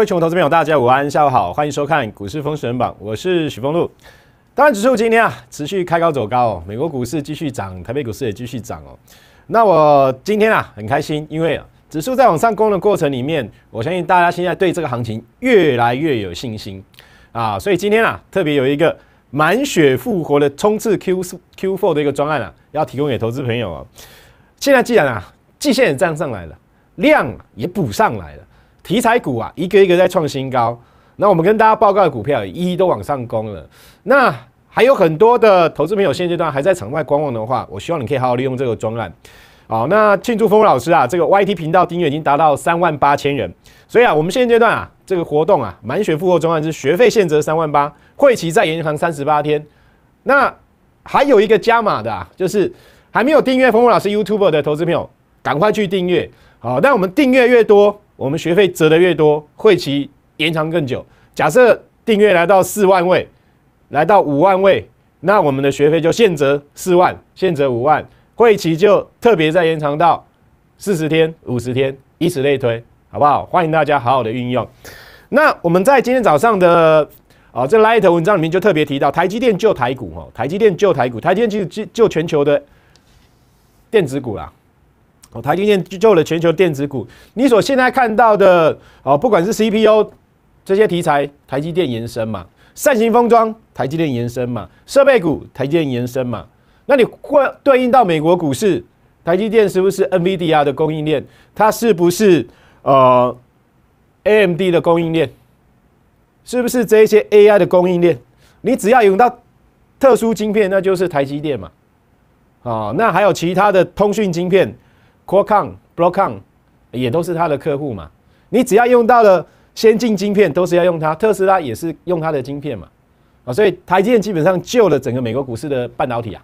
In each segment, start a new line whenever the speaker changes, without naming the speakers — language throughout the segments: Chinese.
各位朋投资朋友，大家午安、下午好，欢迎收看《股市风神榜》，我是许峰路。当然，指数今天啊持续开高走高，美国股市继续涨，台北股市也继续涨哦。那我今天啊很开心，因为指数在往上攻的过程里面，我相信大家现在对这个行情越来越有信心啊。所以今天啊特别有一个满血复活的冲刺 Q 四 Q four 的一个专案啊，要提供给投资朋友哦。现在既然啊，季线也站上来了，量也补上来了。题材股啊，一个一个在创新高。那我们跟大家报告的股票，一一都往上攻了。那还有很多的投资朋友，现阶段还在场外观望的话，我希望你可以好好利用这个专案。好，那庆祝峰峰老师啊，这个 YT 频道订阅已经达到三万八千人。所以啊，我们现阶段啊，这个活动啊，满血复购专案是学费限折三万八，汇齐在银行三十八天。那还有一个加码的，就是还没有订阅峰峰老师 YouTube 的投资朋友，赶快去订阅。好，那我们订阅越多。我们学费折的越多，会期延长更久。假设订阅来到四万位，来到五万位，那我们的学费就限折四万，限折五万，会期就特别再延长到四十天、五十天，以此类推，好不好？欢迎大家好好的运用。那我们在今天早上的啊这 g 一头文章里面就特别提到，台积电救台股哦，台积电救台股，台积电就救全球的电子股啦。哦，台积电救了全球电子股。你所现在看到的，哦，不管是 CPU 这些题材，台积电延伸嘛，扇形封装，台积电延伸嘛，设备股，台积电延伸嘛。那你过对应到美国股市，台积电是不是 NVDR 的供应链？它是不是呃 AMD 的供应链？是不是这一些 AI 的供应链？你只要用到特殊晶片，那就是台积电嘛。啊，那还有其他的通讯晶片。Qualcomm、Broadcom 也都是它的客户嘛，你只要用到了先进晶片，都是要用它。特斯拉也是用它的晶片嘛，啊，所以台积电基本上救了整个美国股市的半导体啊，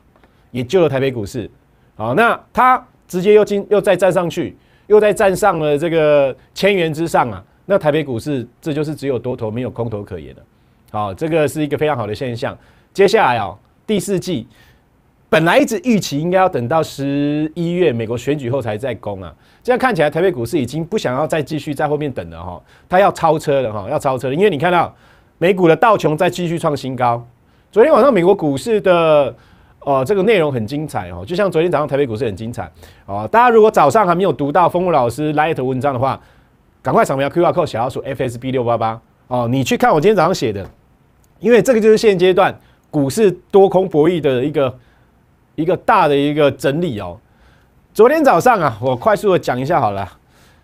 也救了台北股市。好，那它直接又进又再站上去，又再站上了这个千元之上啊，那台北股市这就是只有多头没有空头可言了。好，这个是一个非常好的现象。接下来哦，第四季。本来一直预期应该要等到十一月美国选举后才再攻啊，这样看起来台北股市已经不想要再继续在后面等了哈，它要超车了哈，要超车，了，因为你看到美股的道琼在继续创新高，昨天晚上美国股市的哦，这个内容很精彩哦，就像昨天早上台北股市很精彩哦，大家如果早上还没有读到风谷老师 g h 头文章的话，赶快扫描 QR Code 小老鼠 FSB 六八八哦，你去看我今天早上写的，因为这个就是现阶段股市多空博弈的一个。一个大的一个整理哦，昨天早上啊，我快速的讲一下好了。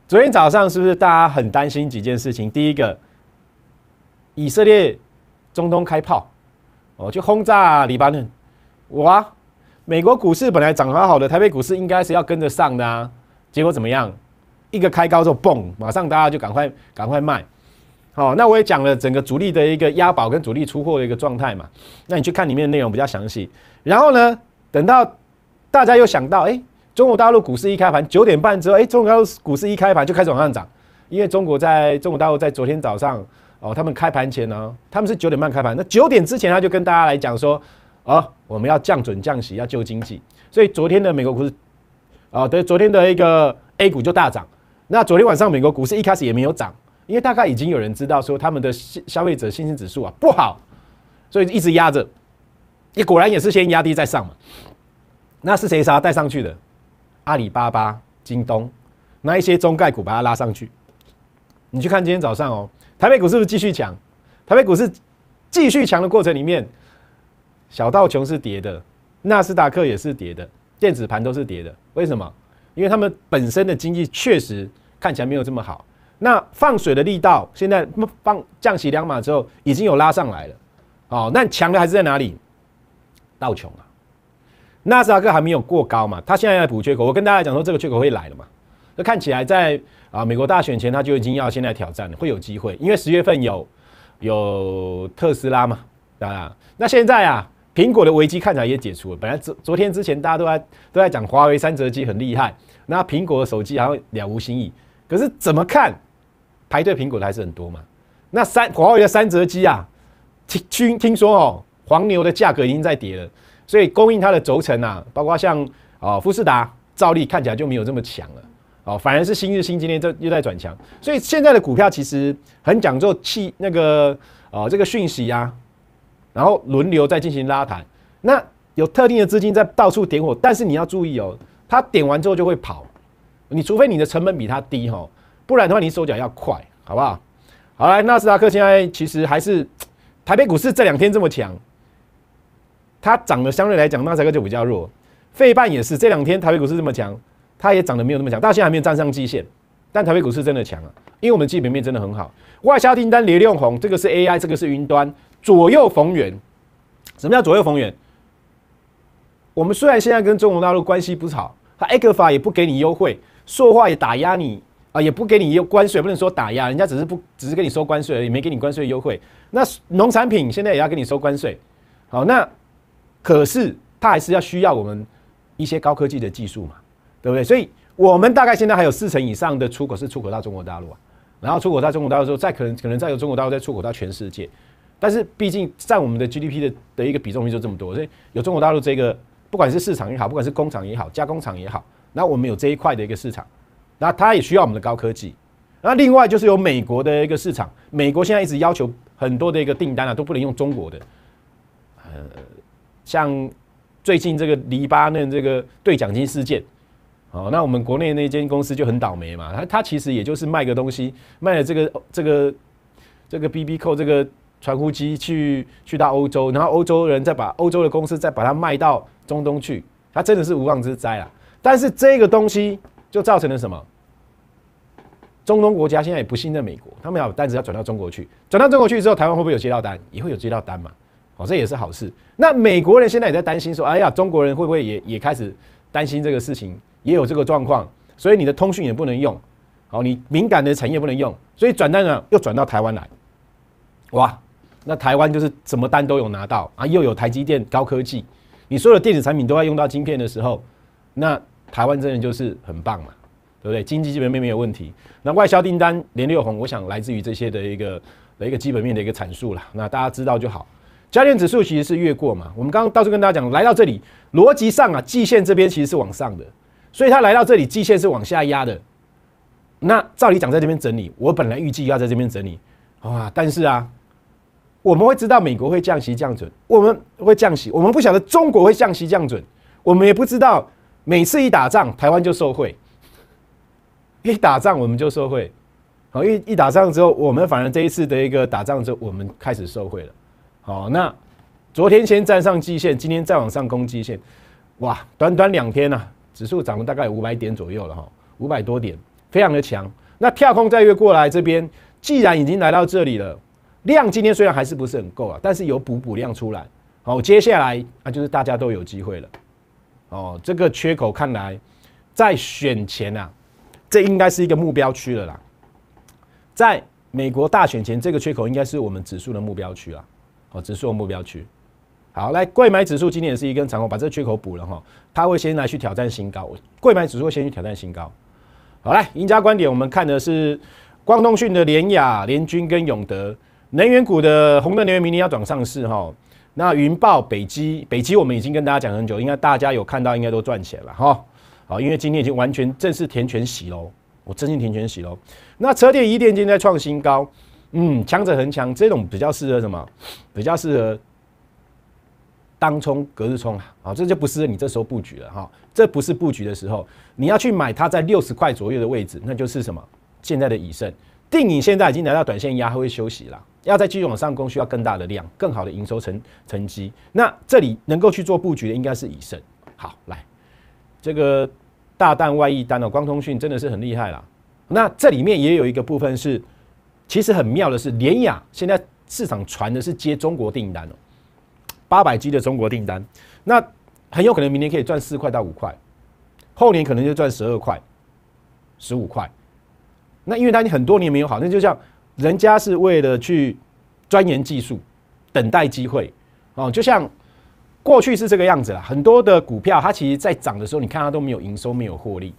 昨天早上是不是大家很担心几件事情？第一个，以色列中东开炮，哦，去轰炸黎巴嫩。啊，美国股市本来涨得好好的，台北股市应该是要跟着上的啊。结果怎么样？一个开高之后，嘣，马上大家就赶快赶快卖。好，那我也讲了整个主力的一个压宝跟主力出货的一个状态嘛。那你去看里面的内容比较详细。然后呢？等到大家又想到，哎，中国大陆股市一开盘九点半之后，哎，中国大陆股市一开盘就开始往上涨，因为中国在中国大陆在昨天早上哦，他们开盘前呢，他们是九点半开盘，那九点之前他就跟大家来讲说，哦，我们要降准降息，要救经济，所以昨天的美国股市，啊，对，昨天的一个 A 股就大涨。那昨天晚上美国股市一开始也没有涨，因为大概已经有人知道说他们的消费者信心指数啊不好，所以一直压着。你果然也是先压低再上嘛？那是谁杀带上去的？阿里巴巴、京东，拿一些中概股把它拉上去。你去看今天早上哦，台北股是不是继续强？台北股是继续强的过程里面，小道琼是跌的，纳斯达克也是跌的，电子盘都是跌的。为什么？因为他们本身的经济确实看起来没有这么好。那放水的力道现在放降息两码之后，已经有拉上来了。哦，那强的还是在哪里？到穷了，纳斯达克还没有过高嘛？他现在来补缺口。我跟大家讲说，这个缺口会来的嘛？那看起来在啊，美国大选前他就已经要现在挑战，会有机会。因为十月份有有特斯拉嘛，对吧？那现在啊，苹果的危机看起来也解除了。本来昨昨天之前大家都在都在讲华为三折机很厉害，那苹果手机好像了无新意。可是怎么看排队苹果的还是很多嘛？那三华为的三折机啊，听听听说哦。黄牛的价格已经在跌了，所以供应它的轴承啊，包括像啊富士达，照例看起来就没有这么强了，哦，反而是新日新今天这又在转强，所以现在的股票其实很讲究气那个啊这个讯息啊，然后轮流在进行拉盘，那有特定的资金在到处点火，但是你要注意哦，它点完之后就会跑，你除非你的成本比它低哈，不然的话你手脚要快，好不好？好来，纳斯达克现在其实还是，台北股市这两天这么强。它涨的相对来讲，纳彩哥就比较弱，费半也是。这两天台北股市这么强，它也涨得没有那么强，现在还没有站上基线。但台北股市真的强啊，因为我们基本面真的很好，外销订单连六红，这个是 AI，这个是云端，左右逢源。什么叫左右逢源？我们虽然现在跟中国大陆关系不好，他 A 股法也不给你优惠，说话也打压你啊，也不给你用关税，不能说打压，人家只是不，只是跟你收关税而已，没给你关税优惠。那农产品现在也要跟你收关税，好那。可是它还是要需要我们一些高科技的技术嘛，对不对？所以我们大概现在还有四成以上的出口是出口到中国大陆啊，然后出口到中国大陆之后，再可能可能再由中国大陆再出口到全世界。但是毕竟占我们的 GDP 的的一个比重就这么多，所以有中国大陆这个，不管是市场也好，不管是工厂也好，加工厂也好，那我们有这一块的一个市场，那它也需要我们的高科技。那另外就是有美国的一个市场，美国现在一直要求很多的一个订单啊都不能用中国的，呃。像最近这个黎巴嫩这个对奖金事件，哦，那我们国内那间公司就很倒霉嘛。它它其实也就是卖个东西，卖了这个这个这个 BB 扣这个传呼机去去到欧洲，然后欧洲人再把欧洲的公司再把它卖到中东去，他真的是无妄之灾啊。但是这个东西就造成了什么？中东国家现在也不信任美国，他们要单子要转到中国去，转到中国去之后，台湾会不会有接到单？也会有接到单嘛？哦，这也是好事。那美国人现在也在担心，说，哎呀，中国人会不会也也开始担心这个事情，也有这个状况，所以你的通讯也不能用，好，你敏感的产业不能用，所以转单呢又转到台湾来，哇，那台湾就是什么单都有拿到啊，又有台积电高科技，你所有的电子产品都要用到晶片的时候，那台湾真的就是很棒嘛，对不对？经济基本面没有问题，那外销订单连六红，我想来自于这些的一个的一个基本面的一个阐述了，那大家知道就好。家电指数其实是越过嘛，我们刚刚到处跟大家讲，来到这里逻辑上啊，季线这边其实是往上的，所以它来到这里季线是往下压的。那照理讲，在这边整理，我本来预计要在这边整理啊，但是啊，我们会知道美国会降息降准，我们会降息，我们不晓得中国会降息降准，我们也不知道每次一打仗台湾就受贿，一打仗我们就受贿，好，一一打仗之后，我们反而这一次的一个打仗之后，我们开始受贿了。好，那昨天先站上季线，今天再往上攻季线，哇，短短两天呢，指数涨了大概五百点左右了哈，五百多点，非常的强。那跳空再越过来这边，既然已经来到这里了，量今天虽然还是不是很够啊，但是有补补量出来，好，接下来那就是大家都有机会了。哦，这个缺口看来在选前啊，这应该是一个目标区了啦。在美国大选前，这个缺口应该是我们指数的目标区了。哦，指数目标区，好来，贵买指数今年也是一根长红，把这个缺口补了哈，它会先来去挑战新高。贵买指数先去挑战新高，好来，赢家观点，我们看的是光通讯的联雅、联军跟永德，能源股的红的能源明年要转上市哈。那云豹、北基、北基，我们已经跟大家讲很久，应该大家有看到，应该都赚钱了哈。好，因为今天已经完全正式填全席喽，我真心填全席喽。那车电一电今天在创新高。嗯，强者恒强，这种比较适合什么？比较适合当冲、隔日冲啊。啊，这就不适合你这时候布局了哈。这不是布局的时候，你要去买它在六十块左右的位置，那就是什么？现在的以盛定，你现在已经来到短线压，还会休息了。要在继续往上攻，需要更大的量、更好的营收成成绩。那这里能够去做布局的，应该是以盛。好，来这个大单、外溢单哦，光通讯真的是很厉害了。那这里面也有一个部分是。其实很妙的是，联雅现在市场传的是接中国订单了，八百 G 的中国订单，那很有可能明年可以赚四块到五块，后年可能就赚十二块、十五块。那因为那你很多年没有好，那就像人家是为了去钻研技术，等待机会哦。就像过去是这个样子了，很多的股票它其实在涨的时候，你看它都没有营收，没有获利。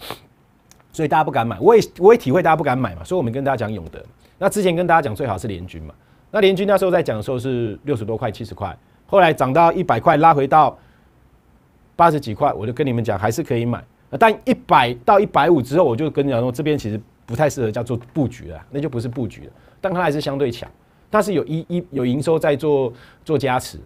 所以大家不敢买，我也我也体会大家不敢买嘛。所以我们跟大家讲永德，那之前跟大家讲最好是联军嘛。那联军那时候在讲的时候是六十多块、七十块，后来涨到一百块，拉回到八十几块，我就跟你们讲还是可以买。但一百到一百五之后，我就跟你讲说这边其实不太适合叫做布局了，那就不是布局了。但它还是相对强，它是有一一有营收在做做加持。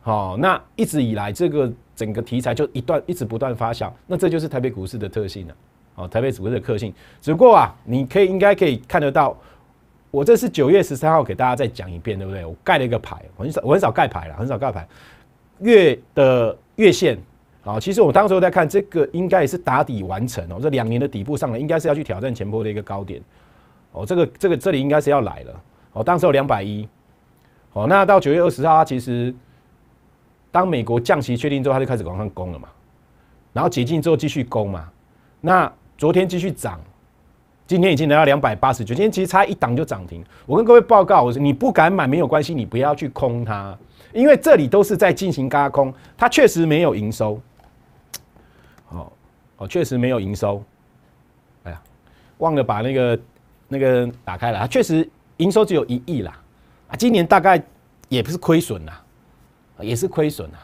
好，那一直以来这个整个题材就一段一直不断发酵，那这就是台北股市的特性了。哦，台北股市的特性，只不过啊，你可以应该可以看得到，我这是九月十三号给大家再讲一遍，对不对？我盖了一个牌，很少，我很少盖牌了，很少盖牌。月的月线，啊，其实我当时在看这个，应该也是打底完成哦。这两年的底部上来，应该是要去挑战前波的一个高点。哦，这个这个这里应该是要来了。哦，当时有两百一。哦，那到九月二十号，其实当美国降息确定之后，它就开始往上攻了嘛。然后解禁之后继续攻嘛。那昨天继续涨，今天已经来到两百八十九。今天其实差一档就涨停。我跟各位报告，我说你不敢买没有关系，你不要去空它，因为这里都是在进行轧空。它确实没有营收，好，好，确实没有营收。哎呀，忘了把那个那个打开了。确实营收只有一亿啦，啊，今年大概也不是亏损啦，也是亏损啊。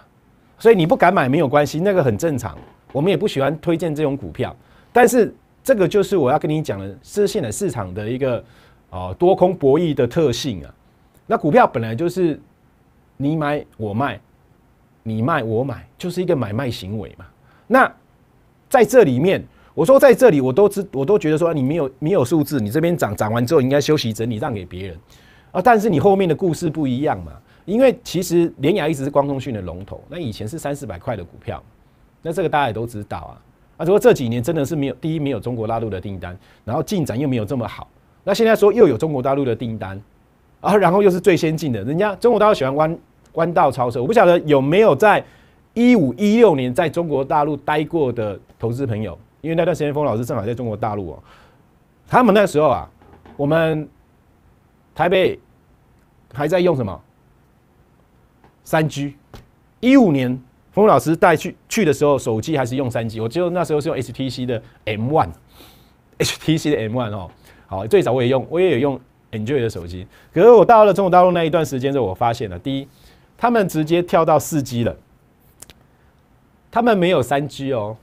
所以你不敢买没有关系，那个很正常。我们也不喜欢推荐这种股票。但是这个就是我要跟你讲的，是现在市场的一个啊多空博弈的特性啊。那股票本来就是你买我卖，你卖我买，就是一个买卖行为嘛。那在这里面，我说在这里，我都知，我都觉得说你没有没有数字，你这边涨涨完之后应该休息整理，让给别人啊。但是你后面的故事不一样嘛，因为其实联雅一直是光通讯的龙头，那以前是三四百块的股票，那这个大家也都知道啊。啊，果这几年真的是没有第一，没有中国大陆的订单，然后进展又没有这么好。那现在说又有中国大陆的订单，啊，然后又是最先进的，人家中国大陆喜欢弯弯道超车。我不晓得有没有在一五一六年在中国大陆待过的投资朋友，因为那段时间峰老师正好在中国大陆哦。他们那时候啊，我们台北还在用什么三 G，一五年。冯老师带去去的时候，手机还是用三 G，我记得那时候是用 HTC 的 M One，HTC 的 M One 哦，好，最早我也用，我也有用 a n d r o i d 的手机，可是我到了中国大陆那一段时间之后，我发现了，第一，他们直接跳到四 G 了，他们没有三 G 哦，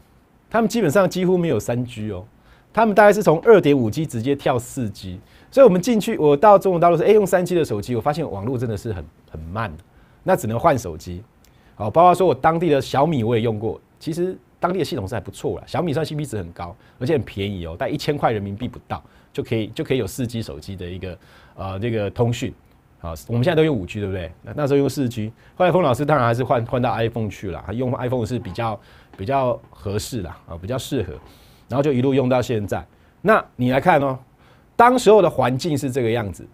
他们基本上几乎没有三 G 哦，他们大概是从二点五 G 直接跳四 G，所以我们进去，我到中国大陆是哎用三 G 的手机，我发现网络真的是很很慢，那只能换手机。好，包括说我当地的小米我也用过，其实当地的系统是还不错啦，小米算 CP 值很高，而且很便宜哦，大概一千块人民币不到就可以，就可以有四 G 手机的一个呃这个通讯。好，我们现在都用五 G 对不对？那那时候用四 G，后来峰老师当然还是换换到 iPhone 去了，用 iPhone 是比较比较合适啦，啊比较适合，然后就一路用到现在。那你来看哦，当时候的环境是这个样子，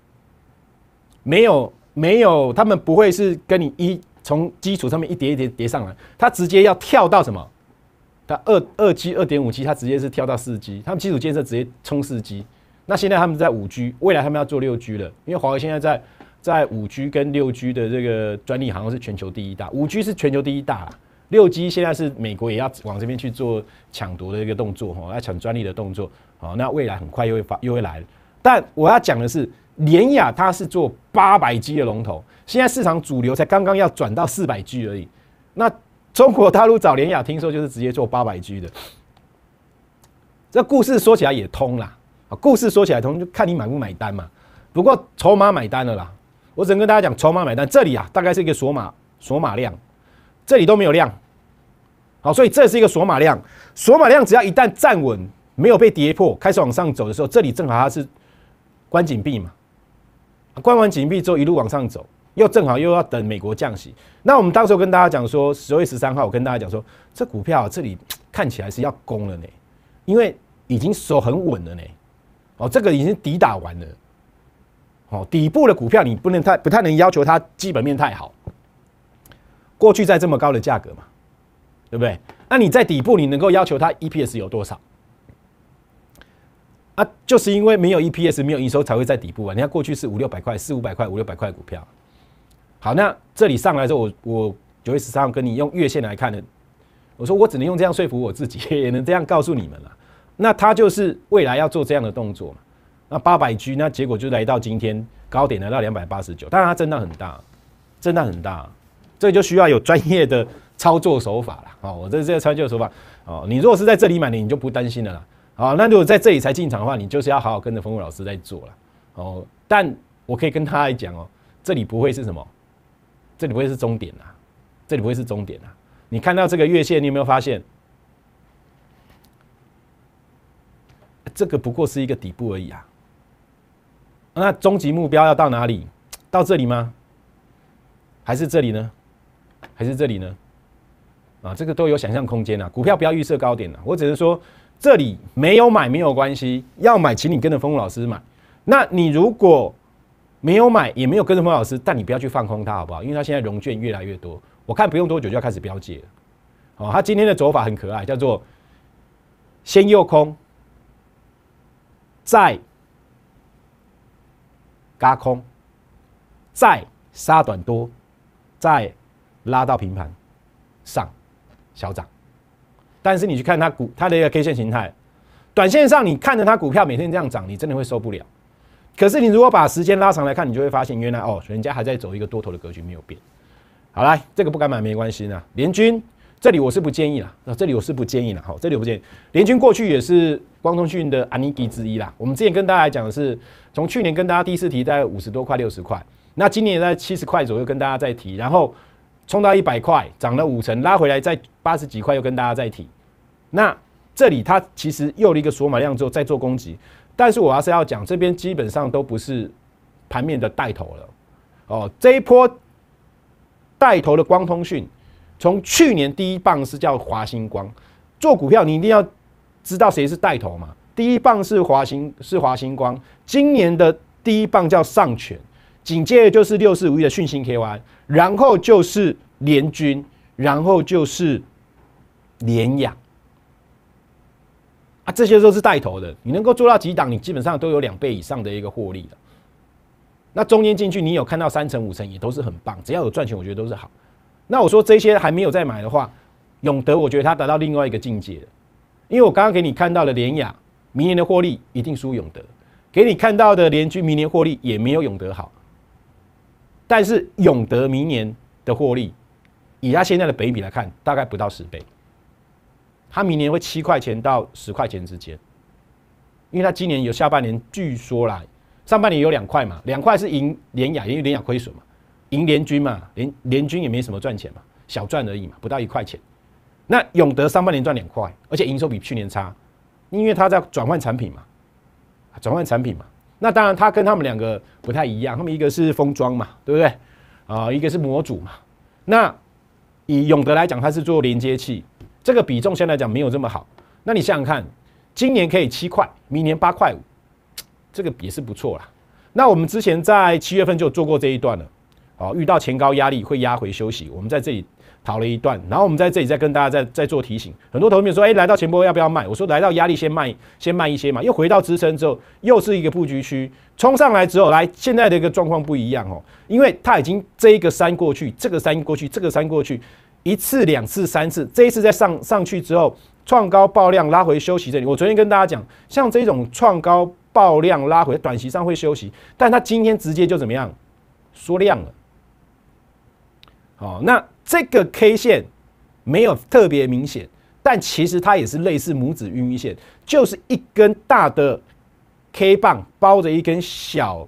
没有没有，他们不会是跟你一。从基础上面一叠一叠叠上来，它直接要跳到什么？它二二 G、二点五 G，它直接是跳到四 G。他们基础建设直接冲四 G。那现在他们在五 G，未来他们要做六 G 了。因为华为现在在在五 G 跟六 G 的这个专利好像是全球第一大，五 G 是全球第一大六 G 现在是美国也要往这边去做抢夺的一个动作哈，要抢专利的动作。好，那未来很快又会发又会来了。但我要讲的是，联雅它是做八百 G 的龙头，现在市场主流才刚刚要转到四百 G 而已。那中国大陆找联雅，听说就是直接做八百 G 的。这故事说起来也通啦，啊，故事说起来通就看你买不买单嘛。不过筹码买单了啦，我只能跟大家讲，筹码买单。这里啊，大概是一个索码索码量，这里都没有量。好，所以这是一个索码量，索码量只要一旦站稳，没有被跌破，开始往上走的时候，这里正好它是。关紧闭嘛，关完紧闭之后一路往上走，又正好又要等美国降息。那我们到时候跟大家讲说，十二月十三号我跟大家讲说，这股票这里看起来是要攻了呢，因为已经手很稳了呢。哦，这个已经底打完了，哦，底部的股票你不能太不太能要求它基本面太好，过去在这么高的价格嘛，对不对？那你在底部你能够要求它 EPS 有多少？就是因为没有 EPS、没有营收才会在底部啊！你看过去是五六百块、四五百块、五六百块股票。好，那这里上来之后，我我九月十三号跟你用月线来看的，我说我只能用这样说服我自己，也能这样告诉你们了。那它就是未来要做这样的动作嘛？那八百 G，那结果就来到今天高点来到两百八十九，当然它震荡很大，震荡很大，这就需要有专业的操作手法了哦，我这这个操作手法哦，你如果是在这里买的，你就不担心了啦。好，那如果在这里才进场的话，你就是要好好跟着峰伟老师在做了哦。但我可以跟他来讲哦，这里不会是什么，这里不会是终点呐，这里不会是终点呐。你看到这个月线，你有没有发现，这个不过是一个底部而已啊？那终极目标要到哪里？到这里吗？还是这里呢？还是这里呢？啊，这个都有想象空间啊。股票不要预设高点啊，我只是说。这里没有买没有关系，要买请你跟着峰老师买。那你如果没有买也没有跟着峰老师，但你不要去放空它，好不好？因为它现在融券越来越多，我看不用多久就要开始标记了。哦，他今天的走法很可爱，叫做先右空，再加空，再杀短多，再拉到平盘上小涨。但是你去看它股，它的一个 K 线形态，短线上你看着它股票每天这样涨，你真的会受不了。可是你如果把时间拉长来看，你就会发现原来哦，人家还在走一个多头的格局没有变。好啦，这个不敢买没关系呢。联军这里我是不建议啦，那这里我是不建议了，好，这里我不建议。联军过去也是光通讯的安妮迪之一啦。我们之前跟大家讲的是，从去年跟大家第一次提在五十多块六十块，那今年在七十块左右跟大家再提，然后。冲到一百块，涨了五成，拉回来在八十几块，又跟大家再提。那这里它其实又了一个锁码量之后再做攻击，但是我还是要讲，这边基本上都不是盘面的带头了。哦，这一波带头的光通讯，从去年第一棒是叫华星光。做股票你一定要知道谁是带头嘛。第一棒是华星，是华星光。今年的第一棒叫上泉。紧接着就是六四五一的迅行 KY，然后就是联军，然后就是联雅，啊，这些都是带头的。你能够做到几档，你基本上都有两倍以上的一个获利了。那中间进去，你有看到三成五成，也都是很棒。只要有赚钱，我觉得都是好。那我说这些还没有再买的话，永德我觉得它达到另外一个境界了，因为我刚刚给你看到了联雅，明年的获利一定输永德。给你看到的联军，明年获利也没有永德好。但是永德明年的获利，以他现在的北比来看，大概不到十倍。他明年会七块钱到十块钱之间，因为他今年有下半年，据说啦，上半年有两块嘛，两块是赢联雅，因为联雅亏损嘛，赢联军嘛，联联军也没什么赚钱嘛，小赚而已嘛，不到一块钱。那永德上半年赚两块，而且营收比去年差，因为他在转换产品嘛，转换产品嘛。那当然，它跟他们两个不太一样，他们一个是封装嘛，对不对？啊，一个是模组嘛。那以永德来讲，它是做连接器，这个比重现在讲没有这么好。那你想想看，今年可以七块，明年八块五，这个也是不错啦。那我们之前在七月份就做过这一段了，哦，遇到前高压力会压回休息，我们在这里。跑了一段，然后我们在这里再跟大家再再做提醒。很多投资者说：“哎，来到前波要不要卖？”我说：“来到压力先卖，先卖一些嘛。”又回到支撑之后，又是一个布局区，冲上来之后，来现在的一个状况不一样哦，因为它已经这一个山过去，这个山过去，这个山过去，一次、两次、三次，这一次再上上去之后，创高爆量拉回休息这里。我昨天跟大家讲，像这种创高爆量拉回，短期上会休息，但它今天直接就怎么样缩量了。哦，那这个 K 线没有特别明显，但其实它也是类似拇指晕晕线，就是一根大的 K 棒包着一根小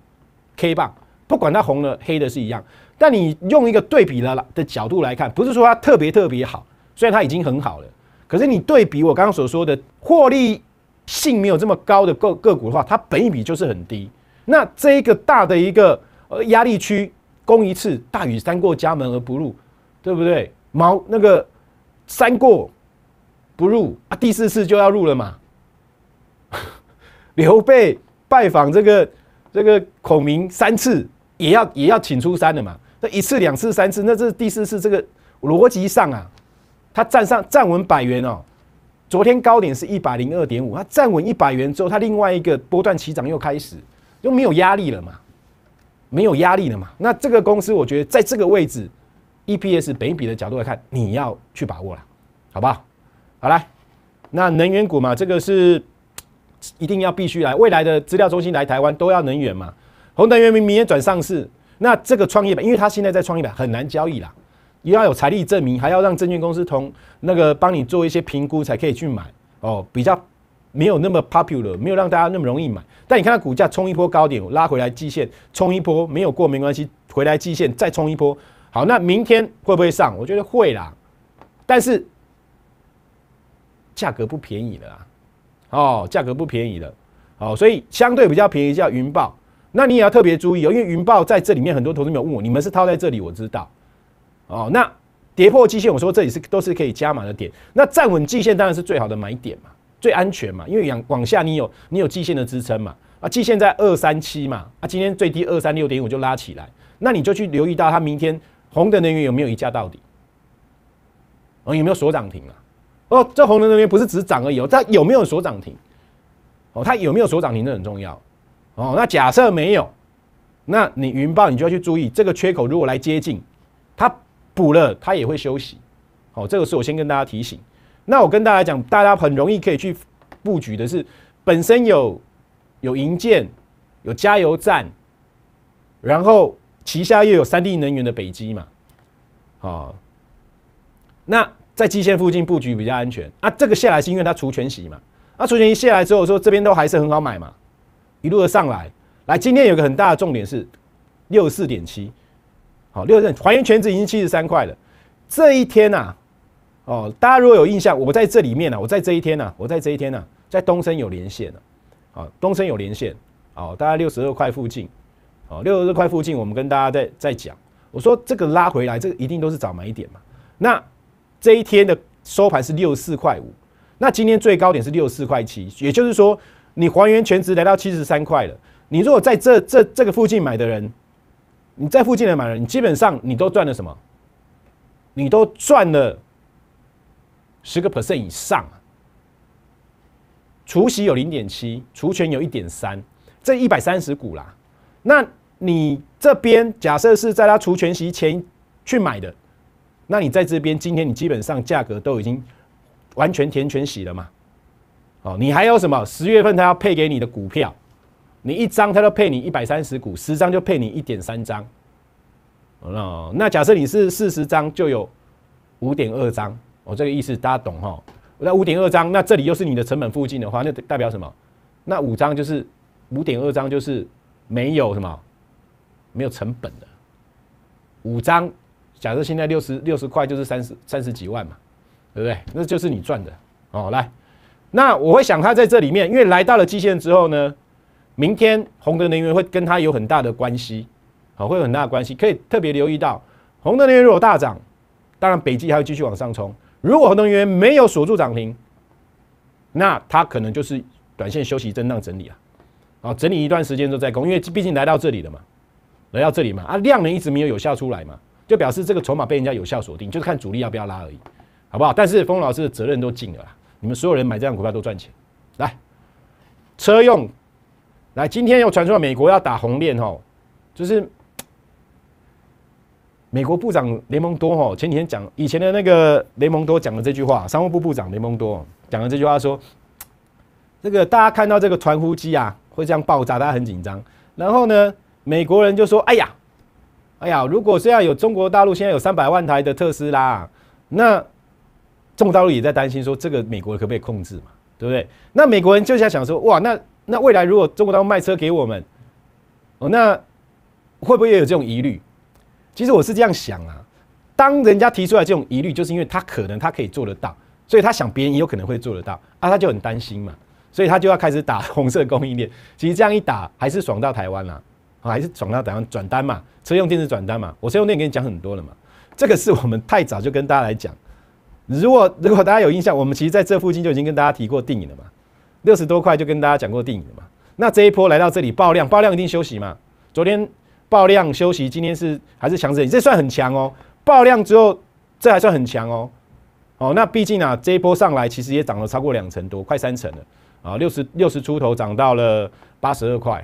K 棒，不管它红的黑的是一样。但你用一个对比的了的角度来看，不是说它特别特别好，虽然它已经很好了，可是你对比我刚刚所说的获利性没有这么高的个个股的话，它本益比就是很低。那这一个大的一个呃压力区。攻一次，大雨三过家门而不入，对不对？毛那个三过不入啊，第四次就要入了嘛。刘备拜访这个这个孔明三次，也要也要请出山的嘛。这一次、两次、三次，那这第四次这个逻辑上啊，他站上站稳百元哦。昨天高点是一百零二点五，他站稳一百元之后，他另外一个波段起涨又开始，又没有压力了嘛。没有压力了嘛？那这个公司，我觉得在这个位置，EPS 比比的角度来看，你要去把握了，好不好？好啦，那能源股嘛，这个是一定要必须来，未来的资料中心来台湾都要能源嘛。红能源明明天转上市，那这个创业板，因为它现在在创业板很难交易啦，也要有财力证明，还要让证券公司同那个帮你做一些评估才可以去买哦，比较。没有那么 popular，没有让大家那么容易买。但你看它股价冲一波高点，拉回来季线，冲一波没有过没关系，回来季线再冲一波。好，那明天会不会上？我觉得会啦，但是价格不便宜了，哦，价格不便宜了，哦，所以相对比较便宜叫云豹。那你也要特别注意哦，因为云豹在这里面很多投资有问我，你们是套在这里，我知道，哦，那跌破季线，我说这里是都是可以加码的点。那站稳季线当然是最好的买点嘛。最安全嘛，因为往往下你有你有季线的支撑嘛，啊，季线在二三七嘛，啊，今天最低二三六点五就拉起来，那你就去留意到它明天红的能源有没有一价到底，哦，有没有锁涨停啊？哦，这红的能源不是只涨而已，哦，它有没有锁涨停？哦，它有没有锁涨停这很重要，哦，那假设没有，那你云豹你就要去注意这个缺口如果来接近，它补了它也会休息，好，这个是我先跟大家提醒。那我跟大家讲，大家很容易可以去布局的是，本身有有营建、有加油站，然后旗下又有三 D 能源的北机嘛，哦，那在基线附近布局比较安全。那这个下来是因为它除全息嘛，那除全息下来之后，说这边都还是很好买嘛，一路的上来。来，今天有个很大的重点是六四点七，好，六十四还原全值已经七十三块了。这一天呐。哦，大家如果有印象，我在这里面呢，我在这一天呢，我在这一天呢，在东升有连线呢，啊，东升有连线，哦，大概六十二块附近，哦，六十二块附近，我们跟大家在在讲，我说这个拉回来，这个一定都是早买点嘛。那这一天的收盘是六四块五，那今天最高点是六四块七，也就是说，你还原全值来到七十三块了。你如果在这这这个附近买的人，你在附近的买人，你基本上你都赚了什么？你都赚了。十个 percent 以上，除息有零点七，除权有一点三，这一百三十股啦。那你这边假设是在它除权息前去买的，那你在这边今天你基本上价格都已经完全填全息了嘛？哦，你还有什么？十月份他要配给你的股票，你一张他都配你一百三十股，十张就配你一点三张。哦，那假设你是四十张，就有五点二张。我这个意思大家懂哈？那五点二张，那这里又是你的成本附近的话，那代表什么？那五张就是五点二张就是没有什么没有成本的五张。假设现在六十六十块就是三十三十几万嘛，对不对？那就是你赚的哦。来，那我会想它在这里面，因为来到了基线之后呢，明天红的能源会跟它有很大的关系，好，会有很大的关系。可以特别留意到，红的能源如果大涨，当然北极还会继续往上冲。如果合同员没有锁住涨停，那它可能就是短线休息、震荡整理了，啊，整理一段时间都在攻，因为毕竟来到这里了嘛，来到这里嘛，啊，量能一直没有有效出来嘛，就表示这个筹码被人家有效锁定，就是看主力要不要拉而已，好不好？但是峰老师的责任都尽了，你们所有人买这样股票都赚钱，来，车用，来，今天又传出了美国要打红链吼，就是。美国部长雷蒙多哈前几天讲，以前的那个雷蒙多讲的这句话，商务部部长雷蒙多讲的这句话说：“这个大家看到这个传呼机啊会这样爆炸，大家很紧张。然后呢，美国人就说：‘哎呀，哎呀，如果现在有中国大陆现在有三百万台的特斯拉，那中国大陆也在担心说这个美国可不可以控制嘛？对不对？那美国人就在想说：‘哇，那那未来如果中国大陆卖车给我们，哦，那会不会也有这种疑虑？’”其实我是这样想啊，当人家提出来这种疑虑，就是因为他可能他可以做得到，所以他想别人也有可能会做得到啊，他就很担心嘛，所以他就要开始打红色供应链。其实这样一打，还是爽到台湾啦，还是爽到台湾转单嘛，车用电子转单嘛，我车用电池跟你讲很多了嘛，这个是我们太早就跟大家来讲。如果如果大家有印象，我们其实在这附近就已经跟大家提过电影了嘛，六十多块就跟大家讲过电影了嘛。那这一波来到这里爆量，爆量一定休息嘛，昨天。爆量休息，今天是还是强势，这算很强哦。爆量之后，这还算很强哦。哦，那毕竟啊，这一波上来其实也涨了超过两成多，快三成了啊。六十六十出头涨到了八十二块，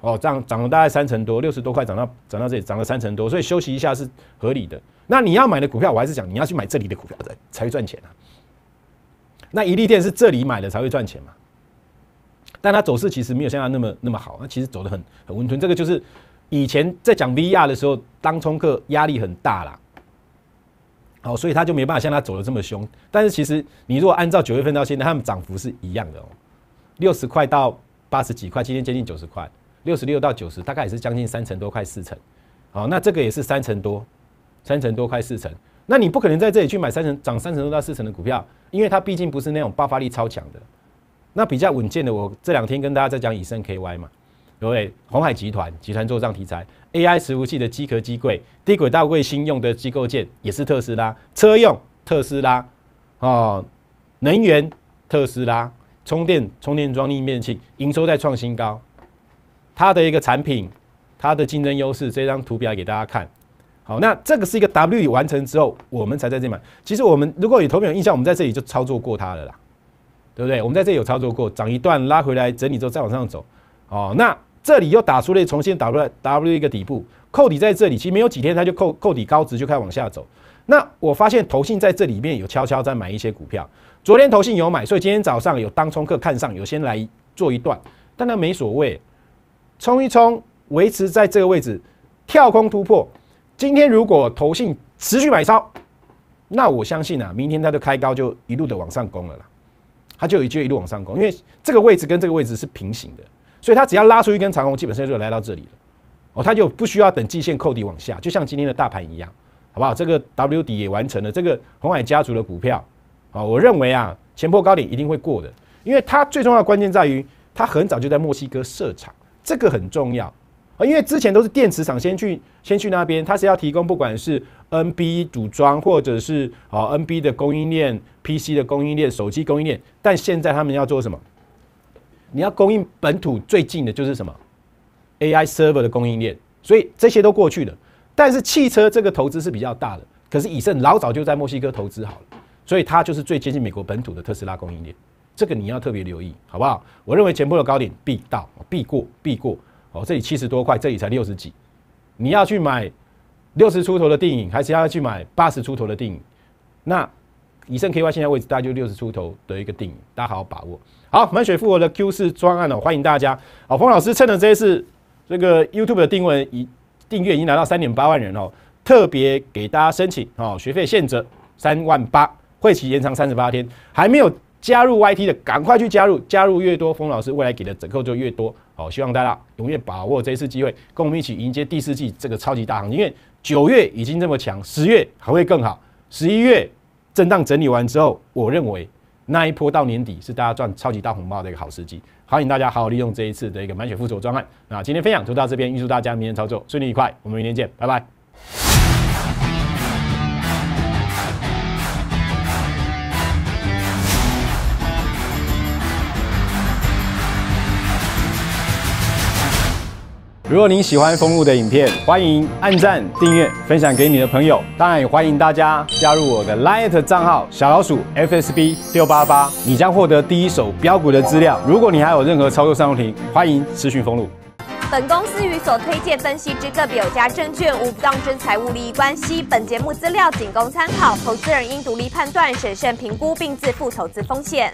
哦，涨涨了大概三成多，六十多块涨到涨到这里，涨了三成多，所以休息一下是合理的。那你要买的股票，我还是讲你要去买这里的股票才才会赚钱啊。那一立店是这里买的才会赚钱嘛？但它走势其实没有现在那么那么好，那其实走得很很温吞，这个就是。以前在讲 VR 的时候，当冲客压力很大啦，好，所以他就没办法像他走的这么凶。但是其实你如果按照九月份到现在，他们涨幅是一样的哦，六十块到八十几块，今天接近九十块，六十六到九十，大概也是将近三成多，快四成。好，那这个也是三成多，三成多快四成。那你不可能在这里去买三成涨三成多到四成的股票，因为它毕竟不是那种爆发力超强的。那比较稳健的，我这两天跟大家在讲以盛 KY 嘛。对不红海集团集团做账题材，AI 伺服器的机壳机柜，低轨道卫星用的机构件也是特斯拉车用特斯拉哦，能源特斯拉充电充电桩逆变器营收在创新高，它的一个产品它的竞争优势，这张图表给大家看好。那这个是一个 W 完成之后，我们才在这里买。其实我们如果有投票有印象，我们在这里就操作过它了啦，对不对？我们在这里有操作过，涨一段拉回来整理之后再往上走哦。那这里又打出了重新打出 W 一个底部，扣底在这里，其实没有几天，它就扣扣底高值就开始往下走。那我发现投信在这里面有悄悄在买一些股票，昨天投信有买，所以今天早上有当冲客看上，有先来做一段，但那没所谓，冲一冲，维持在这个位置，跳空突破。今天如果投信持续买超，那我相信啊，明天它的开高就一路的往上攻了啦，它就一就一路往上攻，因为这个位置跟这个位置是平行的。所以它只要拉出一根长红，基本上就来到这里了。哦，它就不需要等季线扣底往下，就像今天的大盘一样，好不好？这个 W 底也完成了。这个红海家族的股票，啊，我认为啊，前破高点一定会过的，因为它最重要的关键在于，它很早就在墨西哥设厂，这个很重要啊。因为之前都是电池厂先去先去那边，它是要提供不管是 NB 组装或者是啊 NB 的供应链、PC 的供应链、手机供应链，但现在他们要做什么？你要供应本土最近的就是什么？AI server 的供应链，所以这些都过去了。但是汽车这个投资是比较大的，可是以盛老早就在墨西哥投资好了，所以它就是最接近美国本土的特斯拉供应链。这个你要特别留意，好不好？我认为前波的高点必到，必过，必过。哦，这里七十多块，这里才六十几。你要去买六十出头的电影，还是要去买八十出头的电影？那以盛 K Y 现在位置，大概就六十出头的一个电影，大家好好把握。好，满血复活的 Q 四专案哦，欢迎大家。好，冯老师趁着这一次，这个 YouTube 的订阅已订阅已经达到三点八万人哦，特别给大家申请哦，学费现折三万八，会期延长三十八天。还没有加入 YT 的，赶快去加入，加入越多，冯老师未来给的折扣就越多。好，希望大家永远把握这一次机会，跟我们一起迎接第四季这个超级大行情。因为九月已经这么强，十月还会更好，十一月震荡整理完之后，我认为。那一波到年底是大家赚超级大红包的一个好时机，欢迎大家好好利用这一次的一个满血复仇专案。那今天分享就到这边，预祝大家明天操作顺利愉快，我们明天见，拜拜。如果您喜欢封路的影片，欢迎按赞、订阅、分享给你的朋友。当然也欢迎大家加入我的 Lite 账号小老鼠 FSB 六八八，你将获得第一手标股的资料。如果你还有任何操作上问题，欢迎私讯封路。本公司与所推荐分析之个别有价证券无不当之财务利益关系。本节目资料仅供参考，投资人应独立判断、审慎评估并自负投资风险。